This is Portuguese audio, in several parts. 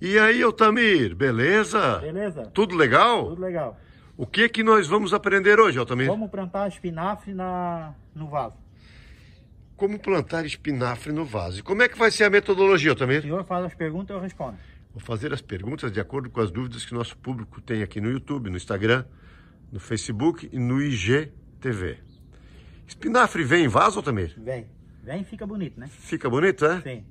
E aí, Otamir, beleza? Beleza. Tudo legal? Tudo legal. O que que nós vamos aprender hoje, Otamir? Vamos plantar espinafre na, no vaso. Como plantar espinafre no vaso? E como é que vai ser a metodologia, Otamir? O senhor faz as perguntas e eu respondo. Vou fazer as perguntas de acordo com as dúvidas que nosso público tem aqui no YouTube, no Instagram, no Facebook e no IGTV. Espinafre vem em vaso, Otamir? Vem. Vem e fica bonito, né? Fica bonito, é? Sim.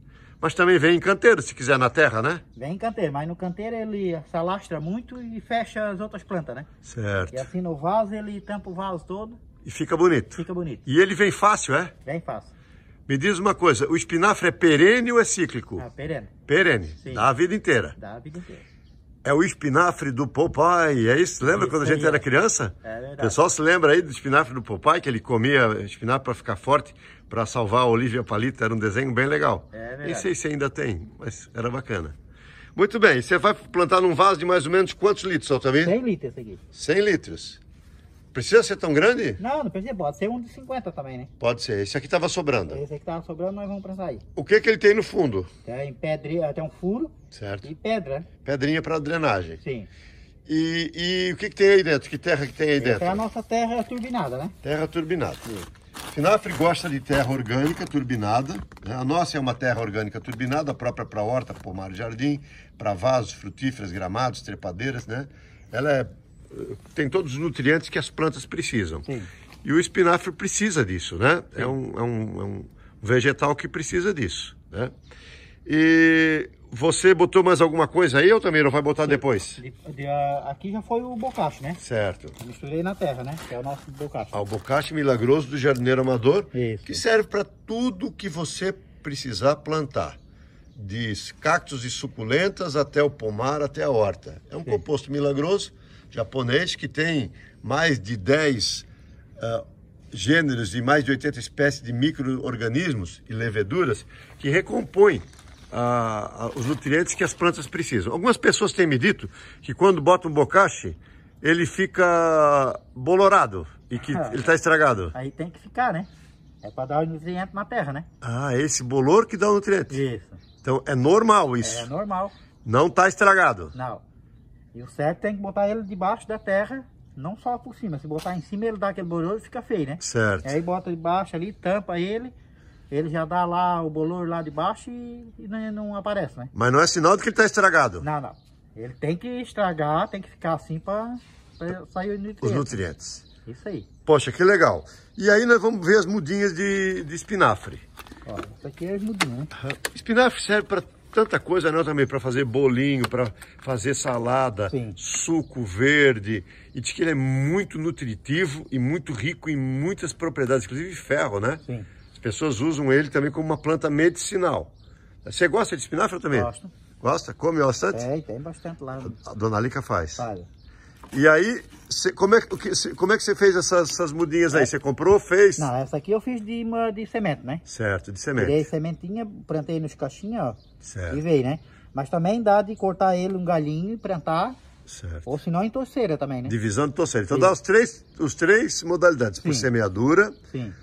Mas também vem em canteiro, se quiser, na terra, né? Vem em canteiro, mas no canteiro ele se alastra muito e fecha as outras plantas, né? Certo. E assim no vaso ele tampa o vaso todo. E fica bonito. Fica bonito. E ele vem fácil, é? Vem fácil. Me diz uma coisa, o espinafre é perene ou é cíclico? Ah, perene. Perene, Sim. dá a vida inteira. Dá a vida inteira. É o espinafre do Popeye, é isso? Lembra isso é quando a gente aí, era é. criança? É verdade. O pessoal se lembra aí do espinafre do Popeye, que ele comia espinafre para ficar forte, para salvar a Olivia Palito, era um desenho bem legal. É verdade. Nem sei se ainda tem, mas era bacana. Muito bem, você vai plantar num vaso de mais ou menos quantos litros, Altamir? 100 litros aqui. 100 litros. Precisa ser tão grande? Não, não precisa. Pode ser um de 50 também, né? Pode ser. Esse aqui tava sobrando. Esse aqui tava sobrando, nós vamos para sair. O que que ele tem no fundo? Tem pedra, eh, tem um furo. Certo. E pedra. Pedrinha para drenagem. Sim. E, e o que que tem aí dentro? Que terra que tem aí Essa dentro? é a nossa terra turbinada, né? Terra turbinada. Finafre gosta de terra orgânica turbinada. Né? A nossa é uma terra orgânica turbinada, própria para horta, pomar e jardim, para vasos, frutíferas, gramados, trepadeiras, né? Ela é tem todos os nutrientes que as plantas precisam. Sim. E o espinafre precisa disso, né? É um, é, um, é um, vegetal que precisa disso, né? E você botou mais alguma coisa aí ou também não vai botar depois? Ah, aqui já foi o bocacho, né? Certo. Eu misturei na terra, né? Que é o nosso bocacho. Ah, o bocacho milagroso do jardineiro amador, Isso. que serve para tudo que você precisar plantar de cactos e suculentas até o pomar, até a horta. É um Sim. composto milagroso japonês, que tem mais de 10 uh, ah, gêneros e mais de 80 espécies de micro-organismos e leveduras que recompõem uh, os nutrientes que as plantas precisam. Algumas pessoas têm me dito que quando botam bokashi ele fica bolorado e que ele está estragado. Aí tem que ficar, né? É para dar o nutriente na terra, né? Ah, é esse bolor que dá o nutriente. Isso. Então é normal isso. É normal. Não está estragado. Não. E o certo tem que botar ele debaixo da terra, não só por cima. Se botar em cima ele dá aquele bolor e fica feio, né? Certo. Aí bota debaixo ali, tampa ele, ele já dá lá o bolor lá debaixo e, e não, aparece, né? Mas não é sinal de que ele está estragado? Não, não. Ele tem que estragar, tem que ficar assim para sair os nutrientes. Os nutrientes. Isso aí. Poxa, que legal. E aí nós vamos ver as mudinhas de, de espinafre. Olha, isso aqui é as mudinhas, né? Espinafre serve para tanta coisa, não né, também, para fazer bolinho, para fazer salada, Sim. suco verde. E diz que ele é muito nutritivo e muito rico em muitas propriedades, inclusive ferro, né? Sim. As pessoas usam ele também como uma planta medicinal. Você gosta de espinafre também? Gosto. Gosta? Come bastante? Tem, tem bastante lá. A dona Lica faz? Faz. E aí, cê, como, é, que, cê, como é que você fez essas, essas mudinhas aí? Você é. comprou, fez? Não, essa aqui eu fiz de, uma, de semente, né? Certo, de semente. Tirei sementinha, plantei nos caixinhos, ó. Certo. E veio, né? Mas também dá de cortar ele um galhinho e plantar. Certo. Ou senão em torceira também, né? Divisão de torceira. Então Sim. dá os três, os três modalidades. Sim. Por semeadura. Sim.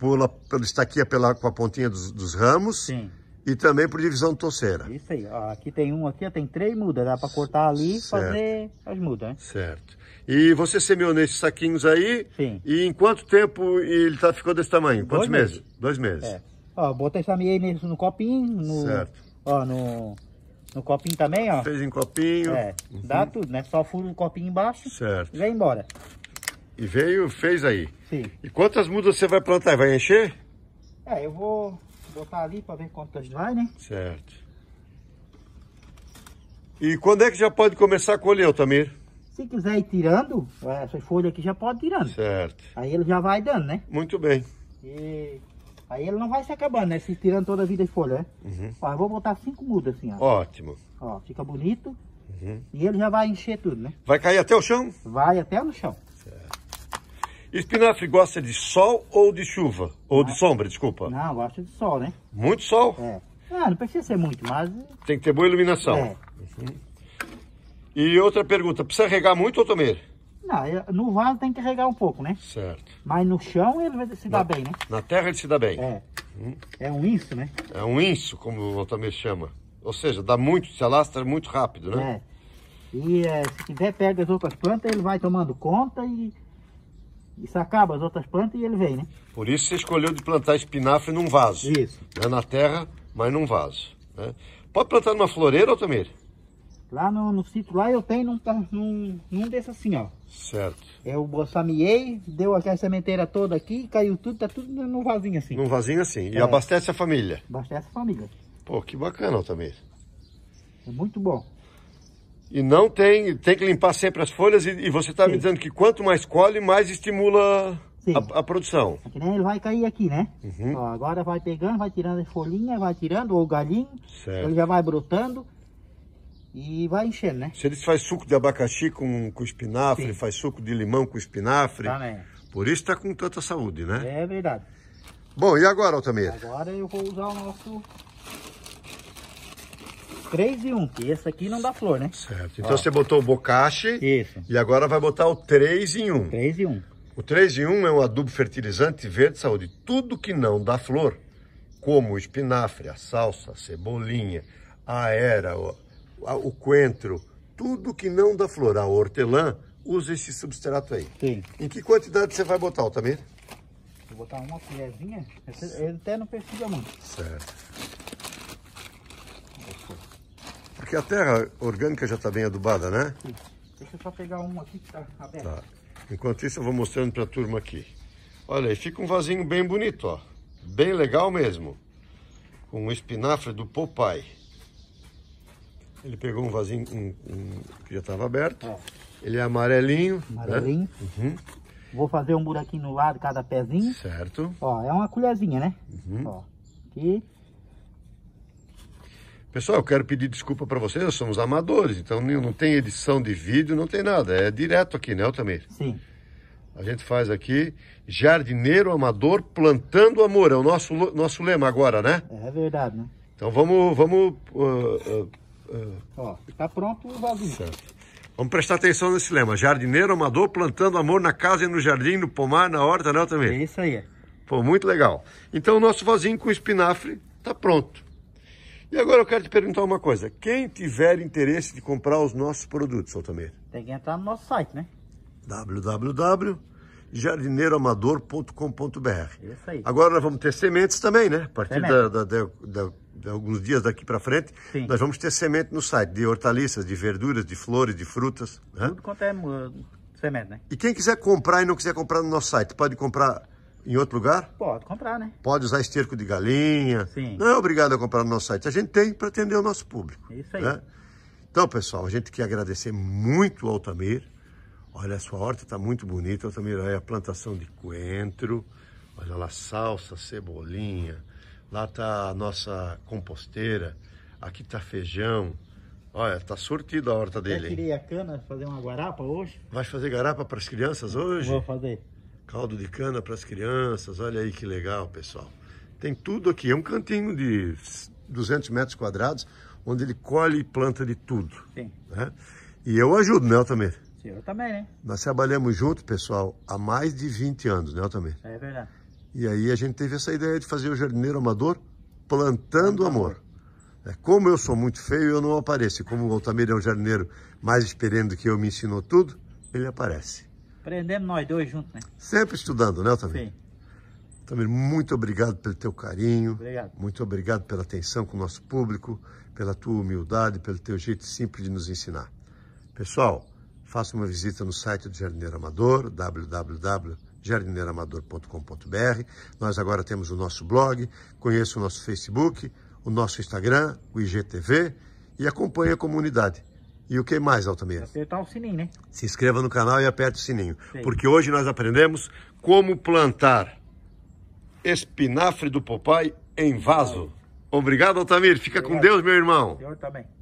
Pula, pelo estaquia é pela, com a pontinha dos, dos ramos. Sim. E também por divisão de torceira. Isso aí, ó, aqui tem um aqui, tem três mudas, dá para cortar ali e fazer as mudas, né? Certo. E você semeou nesses saquinhos aí? Sim. E em quanto tempo ele tá, ficou desse tamanho? Quantos meses? meses? Dois meses. É. Ó, botei semeei nisso no copinho, no, certo. ó, no, no copinho também, ó. Fez em copinho. É, uhum. dá tudo, né? Só fura o copinho embaixo certo. e vem embora. E veio, fez aí. Sim. E quantas mudas você vai plantar? Vai encher? É, eu vou botar ali para ver quantas vai, né? Certo. E quando é que já pode começar a colher, Altamir? Se quiser ir tirando, é, essas folhas aqui já pode ir tirando. Certo. Aí ele já vai dando, né? Muito bem. E aí ele não vai se acabando, né? Se tirando toda a vida as folhas. né? Uhum. Ó, eu vou botar cinco mudas assim, ó. Ótimo. Ó, fica bonito. Uhum. E ele já vai encher tudo, né? Vai cair até o chão? Vai até no chão. Espinafre gosta de sol ou de chuva? Ou de ah. sombra, desculpa. Não, gosta de sol, né? Muito sol? É. Ah, não precisa ser muito, mas... Tem que ter boa iluminação. É. Uhum. E outra pergunta, precisa regar muito ou tomar? Não, no vaso tem que regar um pouco, né? Certo. Mas no chão ele se dá na, bem, né? Na terra ele se dá bem. É. Hum. É um inso, né? É um inso, como o Altamir chama. Ou seja, dá muito, se alastra muito rápido, né? É. E é, se tiver pega as outras plantas, ele vai tomando conta e isso acaba as outras plantas e ele vem, né? Por isso você escolheu de plantar espinafre num vaso. Isso. Né? Na terra, mas num vaso. Né? Pode plantar numa floreira, Otamir? Lá no, no sítio lá eu tenho num, num, num desses assim, ó. Certo. Eu bossamiei, deu aquela sementeira toda aqui, caiu tudo, tá tudo num vasinho assim. Num vasinho assim. E é. abastece a família? Abastece a família. Pô, que bacana, Otamir. É muito bom. E não tem, tem que limpar sempre as folhas e, e você está me dizendo que quanto mais colhe, mais estimula a, a, produção. É ele vai cair aqui, né? Uhum. Ó, agora vai pegando, vai tirando as folhinhas, vai tirando, ou galinho, certo. ele já vai brotando e vai enchendo, né? Se ele faz suco de abacaxi com, com espinafre, Sim. faz suco de limão com espinafre, Também. Tá, né? por isso está com tanta saúde, né? É verdade. Bom, e agora, Altamira? Agora eu vou usar o nosso 3 e 1, que esse aqui não dá flor, né? Certo. Então Ó. você botou o bocache. Isso. E agora vai botar o 3 em 1. 3 em 1. É o 3 em 1 é um adubo fertilizante verde saúde. Tudo que não dá flor, como o espinafre, a salsa, a cebolinha, a era, o, a, o coentro, tudo que não dá flor, a hortelã, usa esse substrato aí. Sim. Em que quantidade você vai botar, Altamir? Vou botar uma colherzinha, ele até não precisa mão. Certo. Porque a terra orgânica já está bem adubada, né? Isso. Deixa eu só pegar um aqui que está aberto. Tá. Enquanto isso, eu vou mostrando para a turma aqui. Olha aí, fica um vasinho bem bonito, ó. Bem legal mesmo. Com um espinafre do Popeye. Ele pegou um vasinho um, um, que já estava aberto. É. Ele é amarelinho. Né? Amarelinho. Né? Uhum. Vou fazer um buraquinho no lado, cada pezinho. Certo. Ó, é uma colherzinha, né? Uhum. Ó, aqui. Pessoal, eu quero pedir desculpa para vocês, nós somos amadores, então não tem edição de vídeo, não tem nada, é direto aqui, né, Altamir? Sim. A gente faz aqui, jardineiro amador plantando amor, é o nosso, nosso lema agora, né? É verdade, né? Então vamos, vamos... Uh, uh, uh... Ó, tá pronto o vasinho. Certo. Vamos prestar atenção nesse lema, jardineiro amador plantando amor na casa e no jardim, no pomar, na horta, né, Altamir? É isso aí. Pô, muito legal. Então o nosso vasinho com espinafre tá pronto. E agora eu quero te perguntar uma coisa. Quem tiver interesse de comprar os nossos produtos, Altamir? Tem que entrar no nosso site, né? www.jardineiroamador.com.br Isso aí. Agora nós vamos ter sementes também, né? A partir da, da, da, de alguns dias daqui para frente, Sim. nós vamos ter semente no site de hortaliças, de verduras, de flores, de frutas. Né? Tudo né? quanto é semente, né? E quem quiser comprar e não quiser comprar no nosso site, pode comprar em outro lugar? Pode comprar, né? Pode usar esterco de galinha. Sim. Não é obrigado a comprar no nosso site. A gente tem para atender o nosso público. Isso aí. Né? Então, pessoal, a gente quer agradecer muito ao Altamir. Olha, a sua horta está muito bonita, Altamir. Olha a plantação de coentro. Olha lá, salsa, cebolinha. Lá está a nossa composteira. Aqui está feijão. Olha, tá surtida a horta dele. Eu tirei a cana, fazer uma guarapa hoje. Vai fazer garapa para as crianças hoje? Vou fazer. Caldo de cana para as crianças, olha aí que legal, pessoal. Tem tudo aqui, é um cantinho de 200 metros quadrados, onde ele colhe e planta de tudo. Sim. Né? E eu ajudo, né, também. Sim, eu também, né? Nós trabalhamos junto, pessoal, há mais de 20 anos, né, também. É verdade. E aí a gente teve essa ideia de fazer o jardineiro amador plantando amor. É, como eu sou muito feio, eu não apareço. Como o Altamir é um jardineiro mais experiente do que eu, me ensinou tudo, ele aparece. Aprendemos nós dois juntos, né? Sempre estudando, né, Otamir? Sim. Otamir, muito obrigado pelo teu carinho. Obrigado. Muito obrigado pela atenção com o nosso público, pela tua humildade, pelo teu jeito simples de nos ensinar. Pessoal, faça uma visita no site do Jardineiro Amador, www jardineiramador.com.br. Nós agora temos o nosso blog, conheça o nosso Facebook, o nosso Instagram, o IGTV e acompanhe a comunidade. E o que mais, Altamir? Apertar o sininho, né? Se inscreva no canal e aperte o sininho. Sim. Porque hoje nós aprendemos como plantar espinafre do Popai em vaso. Obrigado, Altamir. Fica Obrigado. com Deus, meu irmão. Eu também.